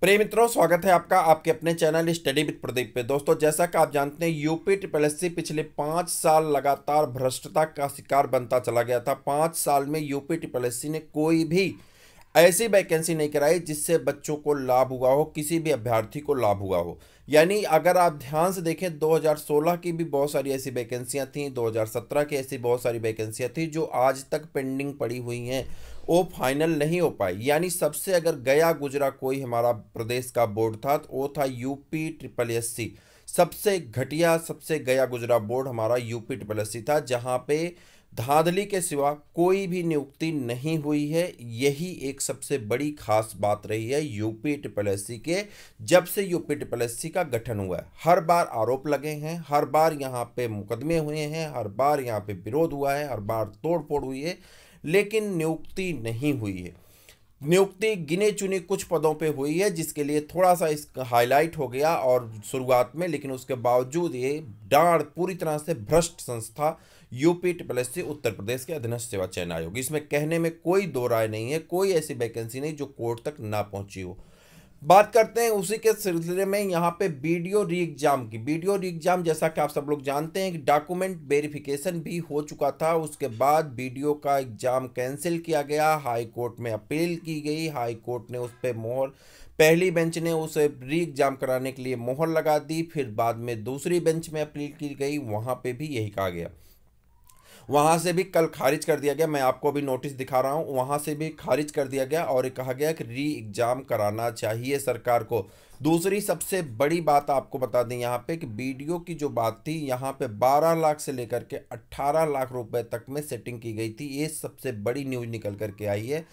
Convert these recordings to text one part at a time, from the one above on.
प्रेम मित्रों स्वागत है आपका आपके अपने चैनल स्टडी विद प्रदीप पे दोस्तों जैसा कि आप जानते हैं यूपी ट्रिपल एस पिछले पाँच साल लगातार भ्रष्टता का शिकार बनता चला गया था पाँच साल में यूपी ट्रिपल एस ने कोई भी ऐसी वैकेंसी नहीं कराई जिससे बच्चों को लाभ हुआ हो किसी भी अभ्यर्थी को लाभ हुआ हो यानी अगर आप ध्यान से देखें 2016 की भी बहुत सारी ऐसी वैकेंसियाँ थी 2017 की ऐसी बहुत सारी वैकेंसियाँ थी जो आज तक पेंडिंग पड़ी हुई हैं वो फाइनल नहीं हो पाई यानी सबसे अगर गया गुजरा कोई हमारा प्रदेश का बोर्ड था तो वो था यूपी ट्रिपल एस सबसे घटिया सबसे गया गुजरा बोर्ड हमारा यूपी ट्रिपल एस था जहाँ पे धांधली के सिवा कोई भी नियुक्ति नहीं हुई है यही एक सबसे बड़ी खास बात रही है यूपी ट्रिपलएससी के जब से यूपी ट्रिपलएससी का गठन हुआ है हर बार आरोप लगे हैं हर बार यहाँ पे मुकदमे हुए हैं हर बार यहाँ पे विरोध हुआ है हर बार तोड़फोड़ हुई है लेकिन नियुक्ति नहीं हुई है नियुक्ति गिने चुने कुछ पदों पे हुई है जिसके लिए थोड़ा सा इस हाईलाइट हो गया और शुरुआत में लेकिन उसके बावजूद ये डांड पूरी तरह से भ्रष्ट संस्था UP triple S Uttar Pradesh के अधीनस्थ सेवा चयन आयोग इसमें कहने में कोई दो राय नहीं है कोई ऐसी वैकेंसी नहीं जो कोर्ट तक ना पहुंची हो बात करते हैं उसी के सिलसिले में यहाँ पे वीडियो री एग्जाम की वीडियो री एग्जाम जैसा कि आप सब लोग जानते हैं कि डॉक्यूमेंट वेरिफिकेशन भी हो चुका था उसके बाद वीडियो का एग्जाम कैंसिल किया गया हाई कोर्ट में अपील की गई हाई कोर्ट ने उस पर मोहर पहली बेंच ने उसे री एग्जाम कराने के लिए मोहर लगा दी फिर बाद में दूसरी बेंच में अपील की गई वहाँ पर भी यही कहा गया वहाँ से भी कल खारिज कर दिया गया मैं आपको अभी नोटिस दिखा रहा हूँ वहाँ से भी खारिज कर दिया गया और कहा गया कि री एग्ज़ाम कराना चाहिए सरकार को दूसरी सबसे बड़ी बात आपको बता दें यहाँ पे कि बी की जो बात थी यहाँ पे 12 लाख से लेकर के 18 लाख रुपए तक में सेटिंग की गई थी ये सबसे बड़ी न्यूज़ निकल कर के आई है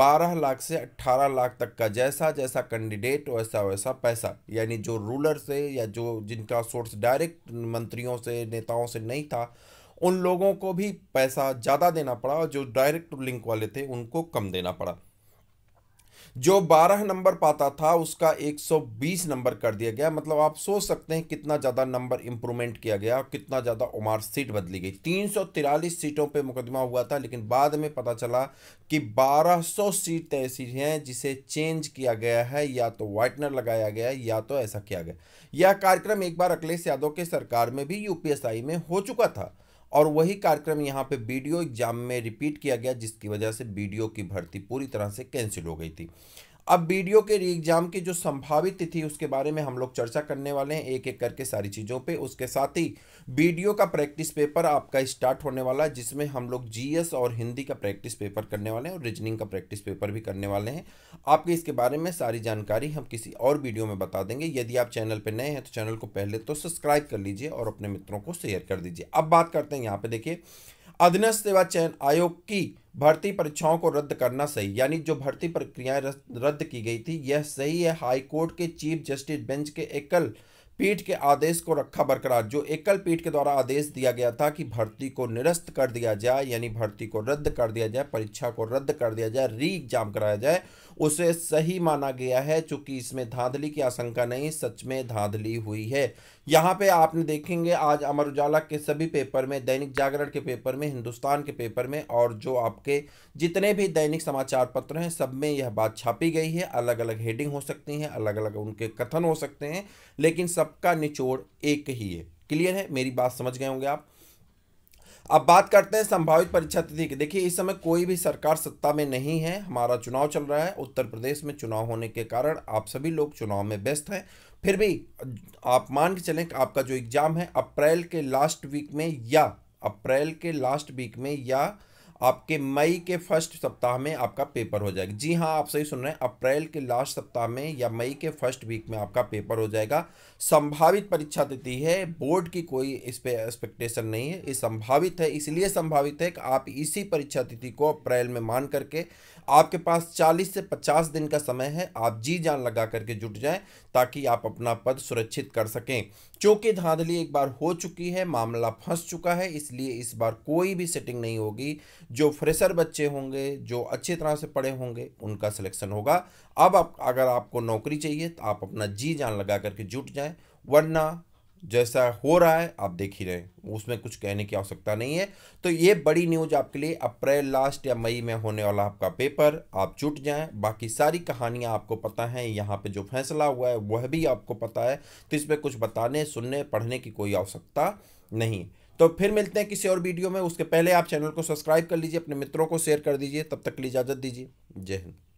12 लाख से 18 लाख तक का जैसा जैसा कैंडिडेट वैसा वैसा पैसा यानी जो रूलर से या जो जिनका सोर्स डायरेक्ट मंत्रियों से नेताओं से नहीं था उन लोगों को भी पैसा ज़्यादा देना पड़ा और जो डायरेक्ट लिंक वाले थे उनको कम देना पड़ा जो 12 नंबर पाता था उसका 120 नंबर कर दिया गया मतलब आप सोच सकते हैं कितना ज़्यादा नंबर इम्प्रूवमेंट किया गया कितना ज़्यादा उमार सीट बदली गई तीन सीटों पे मुकदमा हुआ था लेकिन बाद में पता चला कि 1200 सीट ऐसी हैं जिसे चेंज किया गया है या तो वाइटनर लगाया गया या तो ऐसा किया गया यह कार्यक्रम एक बार अखिलेश यादव के सरकार में भी यूपीएसआई में हो चुका था और वही कार्यक्रम यहाँ पे बीडीओ एग्जाम में रिपीट किया गया जिसकी वजह से बीडीओ की भर्ती पूरी तरह से कैंसिल हो गई थी अब वीडियो के री एग्ज़ाम की जो संभावित तिथि उसके बारे में हम लोग चर्चा करने वाले हैं एक एक करके सारी चीज़ों पे उसके साथ ही वीडियो का प्रैक्टिस पेपर आपका स्टार्ट होने वाला है जिसमें हम लोग जीएस और हिंदी का प्रैक्टिस पेपर करने वाले हैं और रीजनिंग का प्रैक्टिस पेपर भी करने वाले हैं आपके इसके बारे में सारी जानकारी हम किसी और वीडियो में बता देंगे यदि आप चैनल पर नए हैं तो चैनल को पहले तो सब्सक्राइब कर लीजिए और अपने मित्रों को शेयर कर दीजिए अब बात करते हैं यहाँ पे देखिए अधीनस्थ सेवा चयन आयोग की भर्ती परीक्षाओं को रद्द करना सही यानी जो भर्ती प्रक्रियाएं रद्द की गई थी यह सही है हाई कोर्ट के चीफ जस्टिस बेंच के एकल पीठ के आदेश को रखा बरकरार जो एकल पीठ के द्वारा आदेश दिया गया था कि भर्ती को निरस्त कर दिया जाए यानी भर्ती को रद्द कर दिया जाए परीक्षा को रद्द कर दिया जाए री एग्जाम कराया जाए उसे सही माना गया है चूंकि इसमें धांधली की आशंका नहीं सच में धांधली हुई है यहाँ पे आपने देखेंगे आज अमर उजाला के सभी पेपर में दैनिक जागरण के पेपर में हिंदुस्तान के पेपर में और जो आपके जितने भी दैनिक समाचार पत्र हैं सब में यह बात छापी गई है अलग अलग हेडिंग हो सकती हैं अलग अलग उनके कथन हो सकते हैं लेकिन सबका निचोड़ एक ही है क्लियर है मेरी बात समझ गए होंगे आप अब बात करते हैं संभावित परीक्षा तिथि की देखिए इस समय कोई भी सरकार सत्ता में नहीं है हमारा चुनाव चल रहा है उत्तर प्रदेश में चुनाव होने के कारण आप सभी लोग चुनाव में व्यस्त हैं फिर भी आप मान के चलें कि आपका जो एग्ज़ाम है अप्रैल के लास्ट वीक में या अप्रैल के लास्ट वीक में या आपके मई के फर्स्ट सप्ताह में आपका पेपर हो जाएगा जी हाँ आप सही सुन रहे हैं अप्रैल के लास्ट सप्ताह में या मई के फर्स्ट वीक में आपका पेपर हो जाएगा संभावित परीक्षा तिथि है बोर्ड की कोई इस पर एक्सपेक्टेशन नहीं है ये संभावित है इसलिए संभावित है कि आप इसी परीक्षा तिथि को अप्रैल में मान करके आपके पास चालीस से पचास दिन का समय है आप जी जान लगा करके जुट जाए ताकि आप अपना पद सुरक्षित कर सकें चूंकि धांधली एक बार हो चुकी है मामला फंस चुका है इसलिए इस बार कोई भी सेटिंग नहीं होगी जो फ्रेशर बच्चे होंगे जो अच्छे तरह से पढ़े होंगे उनका सिलेक्शन होगा अब आप अगर आपको नौकरी चाहिए तो आप अपना जी जान लगा करके जुट जाएं वरना जैसा हो रहा है आप देख ही रहे उसमें कुछ कहने की आवश्यकता नहीं है तो ये बड़ी न्यूज आपके लिए अप्रैल लास्ट या मई में होने वाला आपका पेपर आप जुट जाएं बाकी सारी कहानियां आपको पता हैं यहाँ पे जो फैसला हुआ है वह भी आपको पता है तो इसमें कुछ बताने सुनने पढ़ने की कोई आवश्यकता नहीं तो फिर मिलते हैं किसी और वीडियो में उसके पहले आप चैनल को सब्सक्राइब कर लीजिए अपने मित्रों को शेयर कर दीजिए तब तक के लिए इजाज़त दीजिए जय हिंद